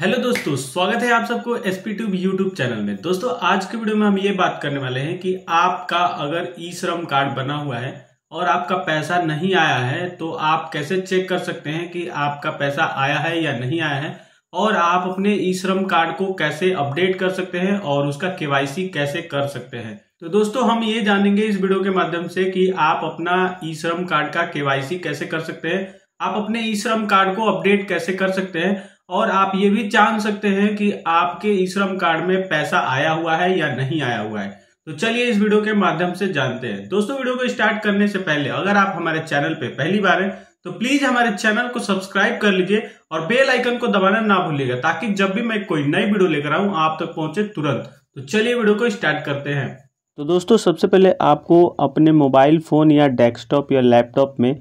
hello दोस्तों स्वागत है आप सबको S P tube YouTube channel में दोस्तों आज के वीडियो में हम ये बात करने वाले हैं कि आपका अगर ई श्रम कार्ड बना हुआ है और आपका पैसा नहीं आया है तो आप कैसे चेक कर सकते हैं कि आपका पैसा आया है या नहीं आया है और आप अपने ई श्रम कार्ड को कैसे अपडेट कर सकते हैं और उसका के कैसे कर सकते हैं तो दोस्तों हम ये जानेंगे इस वीडियो के माध्यम से कि आप अपना ई श्रम कार्ड का के कैसे कर सकते हैं आप अपने ई श्रम कार्ड को अपडेट कैसे कर सकते हैं और आप ये भी जान सकते हैं कि आपके ई श्रम कार्ड में पैसा आया हुआ है या नहीं आया हुआ है तो चलिए इस वीडियो के माध्यम से जानते हैं दोस्तों वीडियो को स्टार्ट करने से पहले अगर आप हमारे चैनल पे पहली बार हैं तो प्लीज हमारे चैनल को सब्सक्राइब कर लीजिए और बेल आइकन को दबाना ना भूलिएगा ताकि जब भी मैं कोई नई वीडियो लेकर आऊं आप तक पहुंचे तुरंत तो चलिए वीडियो को स्टार्ट करते हैं तो दोस्तों सबसे पहले आपको अपने मोबाइल फ़ोन या डेस्कटॉप या लैपटॉप में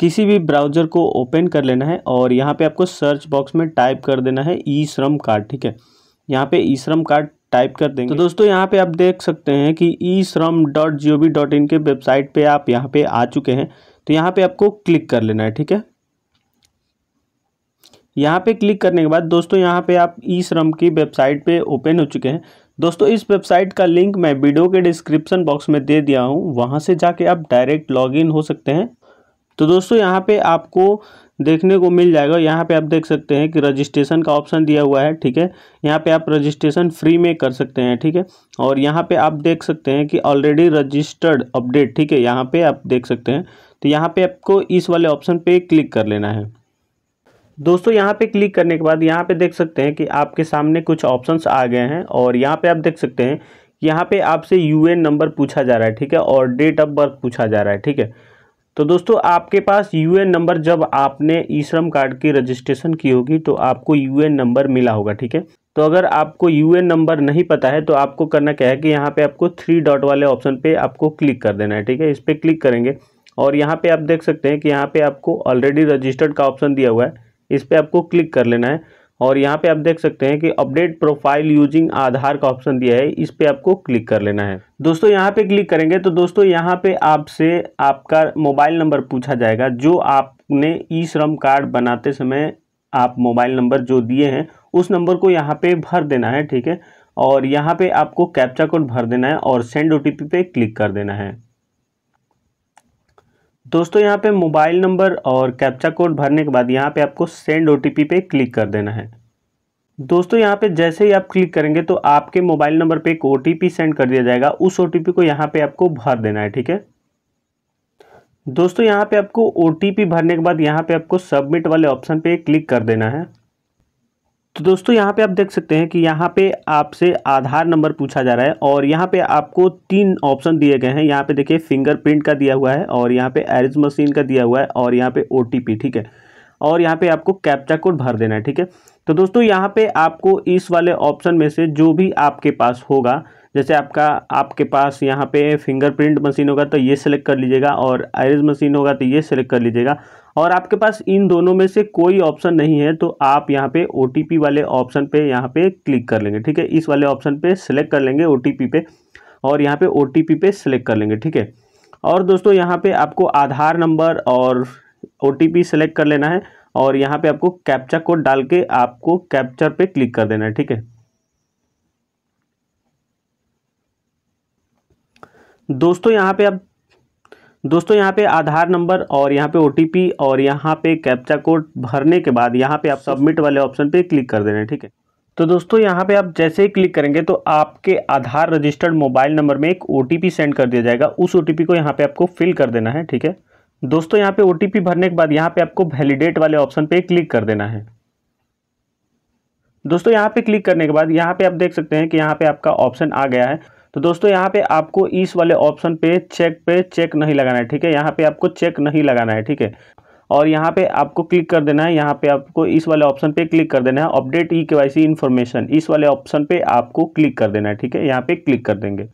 किसी भी ब्राउज़र को ओपन कर लेना है और यहाँ पे आपको सर्च बॉक्स में टाइप कर देना है ई श्रम कार्ड ठीक है यहाँ पे ई श्रम कार्ड टाइप कर देंगे तो, तो दोस्तों यहाँ पे आप देख सकते हैं कि e Shram dot G O V dot in के वेबसाइट पे आप यहाँ पे आ चुके हैं तो यहाँ पे आपको क्लिक कर लेना है ठीक है यहाँ पे क्लिक करने के बाद दोस्तों यहाँ पे आप ई श्रम की वेबसाइट पे ओपन हो चुके हैं दोस्तों इस वेबसाइट का लिंक मैं वीडियो के डिस्क्रिप्शन बॉक्स में दे दिया हूँ वहाँ से जाके आप डायरेक्ट इन हो सकते हैं तो दोस्तों यहाँ पे आपको देखने को मिल जाएगा यहाँ पे आप देख सकते हैं कि रजिस्ट्रेशन का ऑप्शन दिया हुआ है ठीक है यहाँ पे आप रजिस्ट्रेशन फ्री में कर सकते हैं ठीक है और यहाँ पे आप देख सकते हैं कि ऑलरेडी रजिस्टर्ड अपडेट ठीक है यहाँ पे आप देख सकते हैं तो यहाँ पे आपको इस वाले ऑप्शन पे क्लिक कर लेना है दोस्तों यहाँ पे क्लिक करने के बाद यहाँ पे देख सकते हैं कि आपके सामने कुछ ऑप्शंस आ गए हैं और यहाँ पे आप देख सकते हैं यहाँ पे आपसे यूएन नंबर पूछा जा रहा है ठीक है और डेट ऑफ बर्थ पूछा जा रहा है ठीक है तो दोस्तों आपके पास यूएन नंबर जब आपने ई श्रम कार्ड की रजिस्ट्रेशन की होगी तो आपको यूएन नंबर मिला होगा ठीक है तो अगर आपको यूएन नंबर नहीं पता है तो आपको करना क्या है कि यहाँ पे आपको थ्री डॉट वाले ऑप्शन पे आपको क्लिक कर देना है ठीक है इस पर क्लिक करेंगे और यहाँ पे आप देख सकते हैं कि यहाँ पे आपको ऑलरेडी रजिस्टर्ड का ऑप्शन दिया हुआ है इस पर आपको क्लिक कर लेना है और यहाँ पे आप देख सकते हैं कि अपडेट प्रोफाइल यूजिंग आधार का ऑप्शन दिया है इस पर आपको क्लिक कर लेना है दोस्तों यहाँ पे क्लिक करेंगे तो दोस्तों यहाँ पे आपसे आपका मोबाइल नंबर पूछा जाएगा जो आपने ई श्रम कार्ड बनाते समय आप मोबाइल नंबर जो दिए हैं उस नंबर को यहाँ पे भर देना है ठीक है और यहाँ पे आपको कैप्चा कोड भर देना है और सेंड ओ पे क्लिक कर देना है दोस्तों यहाँ पे मोबाइल नंबर और कैप्चा कोड भरने के बाद यहाँ पे आपको सेंड ओ पे क्लिक कर देना है दोस्तों यहाँ पे जैसे ही आप क्लिक करेंगे तो आपके मोबाइल नंबर पे एक ओ सेंड कर दिया जाएगा उस ओटीपी को यहाँ पे आपको भर देना है ठीक है दोस्तों यहाँ पे आपको ओ भरने के बाद यहाँ पे आपको सबमिट वाले ऑप्शन पे क्लिक कर देना है तो दोस्तों यहाँ पे आप देख सकते हैं कि यहाँ पे आपसे आधार नंबर पूछा जा रहा है और यहाँ पे आपको तीन ऑप्शन दिए गए हैं यहाँ पे देखिए फिंगरप्रिंट का दिया हुआ है और यहाँ पे एरिज मशीन का दिया हुआ है और यहाँ पे ओ ठीक है और यहाँ पे आपको कैप्चा कोड भर देना है ठीक है तो दोस्तों यहाँ पे आपको इस वाले ऑप्शन में से जो भी आपके पास होगा जैसे आपका आपके पास यहाँ पे फिंगरप्रिंट मशीन होगा तो ये सिलेक्ट कर लीजिएगा और आयरिस मशीन होगा तो ये सिलेक्ट कर लीजिएगा और आपके पास इन दोनों में से कोई ऑप्शन नहीं है तो आप यहाँ पे ओ वाले ऑप्शन पे यहाँ पे क्लिक कर लेंगे ठीक है इस वाले ऑप्शन पे सिलेक्ट कर लेंगे ओ पे और यहाँ पे ओ पे सिलेक्ट कर लेंगे ठीक है और दोस्तों यहाँ पे आपको आधार नंबर और ओ सेलेक्ट कर लेना है और यहाँ पे आपको कैप्चर कोड डाल के आपको कैप्चर पे क्लिक कर देना है ठीक है दोस्तों यहाँ पे आप दोस्तों यहाँ पे आधार नंबर और यहाँ पे ओ और यहाँ पे कैप्चा कोड भरने के बाद यहाँ पे आप सबमिट वाले ऑप्शन पे क्लिक कर देना ठीक है तो दोस्तों यहाँ पे आप जैसे ही क्लिक करेंगे तो आपके आधार रजिस्टर्ड मोबाइल नंबर में एक ओ सेंड कर दिया जाएगा उस ओ को यहाँ पे आपको फिल कर देना है ठीक है दोस्तों यहाँ पे ओ भरने के बाद यहाँ पे आपको वैलिडेट वाले ऑप्शन पे क्लिक कर देना है दोस्तों यहाँ पे क्लिक करने के बाद यहाँ पे आप देख सकते हैं कि यहाँ पे आपका ऑप्शन आ गया है तो दोस्तों यहाँ पे आपको इस वाले ऑप्शन पे चेक पे चेक नहीं लगाना है ठीक है यहाँ पे आपको चेक नहीं लगाना है ठीक है और यहाँ पे आपको क्लिक कर देना है यहाँ पे आपको इस वाले ऑप्शन पे क्लिक कर देना है अपडेट ई के वाई सी इन्फॉर्मेशन इस वाले ऑप्शन पे आपको क्लिक कर देना है ठीक है यहाँ पे क्लिक कर देंगे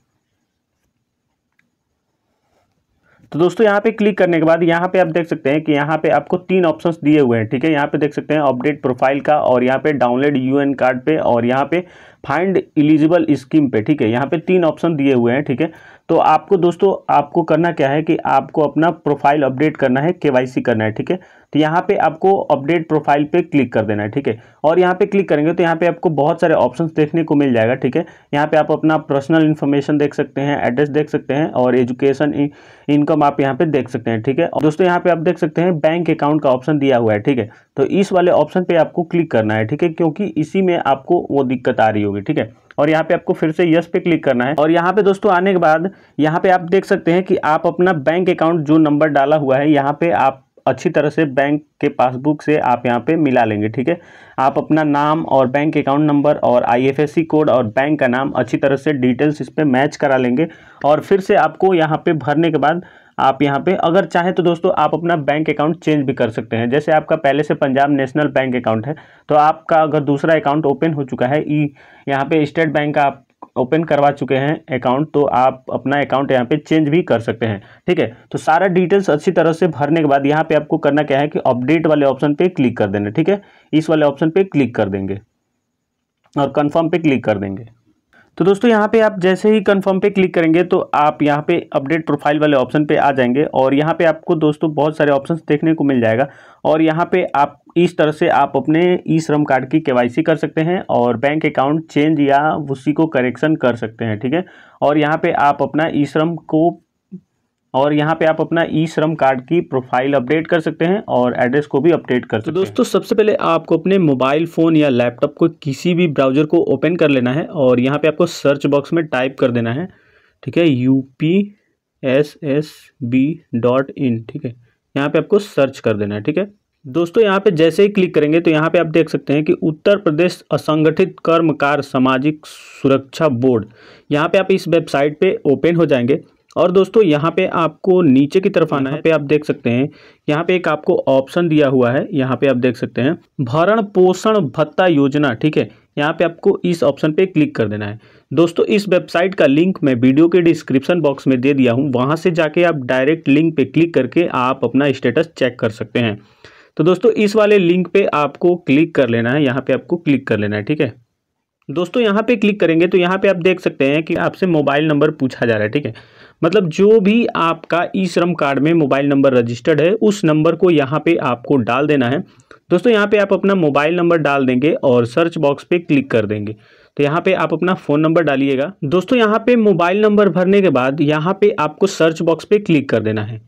तो दोस्तों यहाँ पे क्लिक करने के बाद यहाँ पे आप देख सकते हैं कि यहाँ पे आपको तीन ऑप्शंस दिए हुए हैं ठीक है यहाँ पे देख सकते हैं अपडेट प्रोफाइल का और यहाँ पे डाउनलोड यूएन कार्ड पे और यहाँ पे फाइंड इलिजिबल स्कीम पे ठीक है यहाँ पे तीन ऑप्शन दिए हुए हैं ठीक है तो आपको दोस्तों आपको करना क्या है कि आपको अपना प्रोफाइल अपडेट करना है केवाईसी करना है ठीक है तो यहाँ पे आपको अपडेट प्रोफाइल पे क्लिक कर देना है ठीक है और यहाँ पे क्लिक करेंगे तो यहाँ पे आपको बहुत सारे ऑप्शंस देखने को मिल जाएगा ठीक है यहाँ पे आप अपना पर्सनल इन्फॉर्मेशन देख सकते हैं एड्रेस देख सकते हैं और एजुकेशन इनकम आप यहाँ पे देख सकते हैं ठीक है और दोस्तों यहाँ पे आप देख सकते हैं बैंक अकाउंट का ऑप्शन दिया हुआ है ठीक है तो इस वाले ऑप्शन पर आपको क्लिक करना है ठीक है क्योंकि इसी में आपको वो दिक्कत आ रही होगी ठीक है और यहाँ पे आपको फिर से यस पे क्लिक करना है और यहाँ पे दोस्तों आने के बाद यहाँ पे आप देख सकते हैं कि आप अपना बैंक अकाउंट जो नंबर डाला हुआ है यहाँ पे आप अच्छी तरह से बैंक के पासबुक से आप यहाँ पे मिला लेंगे ठीक है आप अपना नाम और बैंक अकाउंट नंबर और आईएफएससी कोड और बैंक का नाम अच्छी तरह से डिटेल्स इस पर मैच करा लेंगे और फिर से आपको यहाँ पे भरने के बाद आप यहाँ पे अगर चाहे तो दोस्तों आप अपना बैंक अकाउंट चेंज भी कर सकते हैं जैसे आपका पहले से पंजाब नेशनल बैंक अकाउंट है तो आपका अगर दूसरा अकाउंट ओपन हो चुका है ई यहाँ पे स्टेट बैंक का आप ओपन करवा चुके हैं अकाउंट तो आप अपना अकाउंट यहाँ पे चेंज भी कर सकते हैं ठीक है तो सारा डिटेल्स अच्छी तरह से भरने के बाद यहाँ पर आपको करना क्या है कि अपडेट वाले ऑप्शन पर क्लिक कर देना ठीक है इस वाले ऑप्शन पर क्लिक कर देंगे और कन्फर्म पे क्लिक कर देंगे तो दोस्तों यहाँ पे आप जैसे ही कंफर्म पे क्लिक करेंगे तो आप यहाँ पे अपडेट प्रोफाइल वाले ऑप्शन पे आ जाएंगे और यहाँ पे आपको दोस्तों बहुत सारे ऑप्शंस देखने को मिल जाएगा और यहाँ पे आप इस तरह से आप अपने ई श्रम कार्ड की केवाईसी कर सकते हैं और बैंक अकाउंट चेंज या उसी को करेक्शन कर सकते हैं ठीक है और यहाँ पे आप अपना ई श्रम को और यहाँ पे आप अपना ई श्रम कार्ड की प्रोफाइल अपडेट कर सकते हैं और एड्रेस को भी अपडेट कर तो सकते हैं तो दोस्तों सबसे पहले आपको अपने मोबाइल फ़ोन या लैपटॉप को किसी भी ब्राउज़र को ओपन कर लेना है और यहाँ पे आपको सर्च बॉक्स में टाइप कर देना है ठीक है U P S S B dot in ठीक है यहाँ पे आपको सर्च कर देना है ठीक है दोस्तों यहाँ पे जैसे ही क्लिक करेंगे तो यहाँ पे आप देख सकते हैं कि उत्तर प्रदेश असंगठित कर्मकार सामाजिक सुरक्षा बोर्ड यहाँ पे आप इस वेबसाइट पे ओपन हो जाएंगे और दोस्तों यहाँ पे आपको नीचे की तरफ आना है पे आप देख सकते हैं यहाँ पे एक आपको ऑप्शन दिया हुआ है यहाँ पे आप देख सकते हैं भरण पोषण भत्ता योजना ठीक है यहाँ पे आपको इस ऑप्शन पे क्लिक कर देना है दोस्तों इस वेबसाइट का लिंक मैं वीडियो के डिस्क्रिप्शन बॉक्स में दे दिया हूँ वहाँ से जाके आप डायरेक्ट लिंक पे क्लिक करके आप अपना स्टेटस चेक कर सकते हैं तो दोस्तों इस वाले लिंक पे आपको क्लिक कर लेना है यहाँ पे आपको क्लिक कर लेना है ठीक है दोस्तों यहाँ पे क्लिक करेंगे तो यहाँ पे आप देख सकते हैं कि आपसे मोबाइल नंबर पूछा जा रहा है ठीक है मतलब जो भी आपका ई श्रम कार्ड में मोबाइल नंबर रजिस्टर्ड है उस नंबर को यहाँ पे आपको डाल देना है दोस्तों यहाँ पे आप अपना मोबाइल नंबर डाल देंगे और सर्च बॉक्स पे क्लिक कर देंगे तो यहाँ पे आप अपना फ़ोन नंबर डालिएगा दोस्तों यहाँ पे मोबाइल नंबर भरने के बाद यहाँ पे आपको सर्च बॉक्स पे क्लिक कर देना है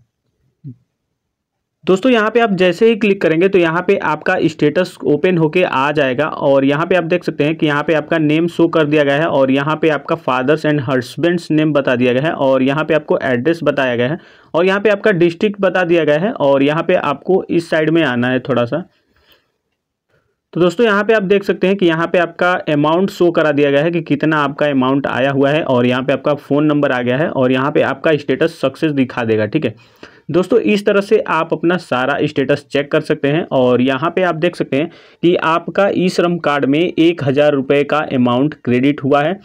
दोस्तों यहाँ पे आप जैसे ही क्लिक करेंगे तो यहाँ पे आपका स्टेटस ओपन होके आ जाएगा और यहाँ पे आप देख सकते हैं कि यहाँ पे आपका नेम शो कर दिया गया है और यहाँ पे आपका फादर्स एंड हस्बेंड्स नेम बता दिया गया है और यहाँ पे आपको एड्रेस बताया गया है और यहाँ पे आपका डिस्ट्रिक्ट बता दिया गया है और यहाँ पे आपको इस साइड में आना है थोड़ा सा तो दोस्तों यहाँ पे आप देख सकते हैं कि यहाँ पे आपका अमाउंट शो करा दिया गया है कि कितना आपका अमाउंट आया हुआ है और यहाँ पे आपका फ़ोन नंबर आ गया है और यहाँ पे आपका स्टेटस सक्सेस दिखा देगा ठीक है दोस्तों इस तरह से आप अपना सारा स्टेटस चेक कर सकते हैं और यहाँ पे आप देख सकते हैं कि आपका ई श्रम कार्ड में एक हज़ार रुपये का अमाउंट क्रेडिट हुआ है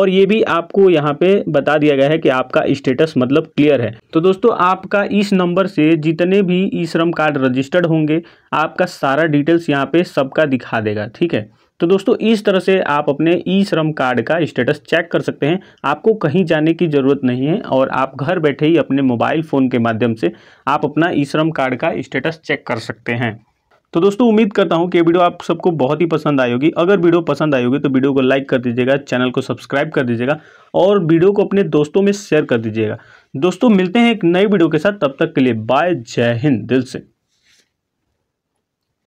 और ये भी आपको यहाँ पे बता दिया गया है कि आपका स्टेटस मतलब क्लियर है तो दोस्तों आपका इस नंबर से जितने भी ई श्रम कार्ड रजिस्टर्ड होंगे आपका सारा डिटेल्स यहाँ पे सबका दिखा देगा ठीक है तो दोस्तों इस तरह से आप अपने ई श्रम कार्ड का स्टेटस चेक कर सकते हैं आपको कहीं जाने की ज़रूरत नहीं है और आप घर बैठे ही अपने मोबाइल फ़ोन के माध्यम से आप अपना ई श्रम कार्ड का स्टेटस चेक कर सकते हैं तो दोस्तों उम्मीद करता हूँ कि वीडियो आप सबको बहुत ही पसंद आई होगी अगर वीडियो पसंद आई होगी तो वीडियो को लाइक कर दीजिएगा चैनल को सब्सक्राइब कर दीजिएगा और वीडियो को अपने दोस्तों में शेयर कर दीजिएगा दोस्तों मिलते हैं एक नई वीडियो के साथ तब तक के लिए बाय जय हिंद दिल से